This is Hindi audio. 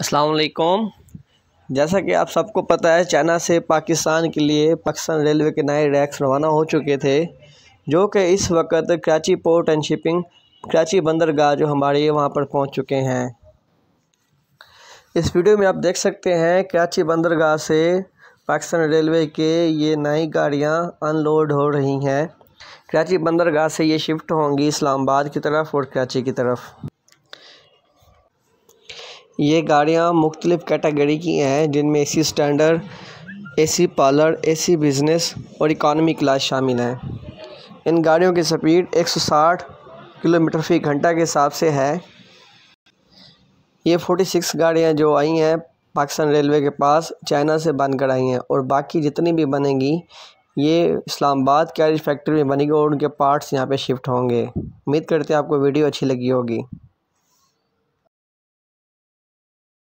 असलकुम जैसा कि आप सबको पता है चाइना से पाकिस्तान के लिए पाकिस्तान रेलवे के नए रैक्स रवाना हो चुके थे जो कि इस वक्त Karachi port and shipping Karachi बंदरगाह जो हमारे वहाँ पर पहुँच चुके हैं इस वीडियो में आप देख सकते हैं कराची बंदरगाह से पाकिस्तान रेलवे के ये नई गाड़ियाँ अनलोड हो रही हैं कराची बंदरगाह से ये शिफ्ट होंगी इस्लामाबाद की तरफ और कराची की तरफ ये गाड़ियाँ मुख्तलिफ़ कैटेगरी की हैं जिनमें A C standard A C parlour A C business और इकानमी क्लास शामिल हैं इन गाड़ियों की स्पीड एक सौ साठ किलोमीटर फ़ी घंटा के हिसाब से है ये फोर्टी सिक्स गाड़ियाँ जो आई हैं पाकिस्तान रेलवे के पास चाइना से बनकर आई हैं और बाकी जितनी भी बनेगी ये इस्लामाबाद कैरिज फैक्ट्री में बनेगी और उनके पार्ट्स यहाँ पे शिफ्ट होंगे उम्मीद करते हैं आपको वीडियो अच्छी लगी होगी